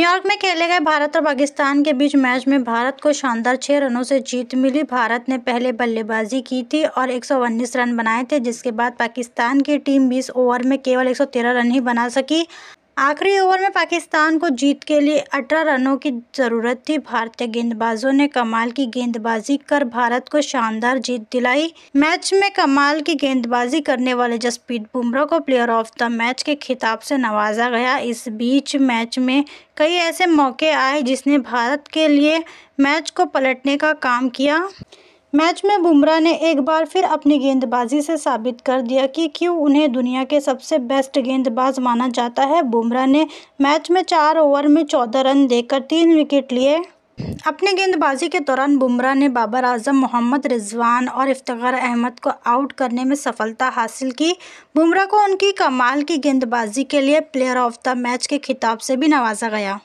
New York में खेले गए भारत और पाकिस्तान के बीच मैच में भारत को शानदार छः रनों से जीत मिली भारत ने पहले बल्लेबाजी की थी और एक रन बनाए थे जिसके बाद पाकिस्तान की टीम 20 ओवर में केवल 113 रन ही बना सकी आखिरी ओवर में पाकिस्तान को जीत के लिए अठारह रनों की ज़रूरत थी भारतीय गेंदबाजों ने कमाल की गेंदबाजी कर भारत को शानदार जीत दिलाई मैच में कमाल की गेंदबाजी करने वाले जसप्रीत बुमराह को प्लेयर ऑफ द मैच के खिताब से नवाजा गया इस बीच मैच में कई ऐसे मौके आए जिसने भारत के लिए मैच को पलटने का काम किया मैच में बुमराह ने एक बार फिर अपनी गेंदबाजी से साबित कर दिया कि क्यों उन्हें दुनिया के सबसे बेस्ट गेंदबाज माना जाता है बुमराह ने मैच में चार ओवर में चौदह रन देकर तीन विकेट लिए अपने गेंदबाजी के दौरान बुमराह ने बाबर आजम मोहम्मद रिजवान और इफ्तार अहमद को आउट करने में सफलता हासिल की बुमराह को उनकी कमाल की गेंदबाजी के लिए प्लेयर ऑफ द मैच के खिताब से भी नवाजा गया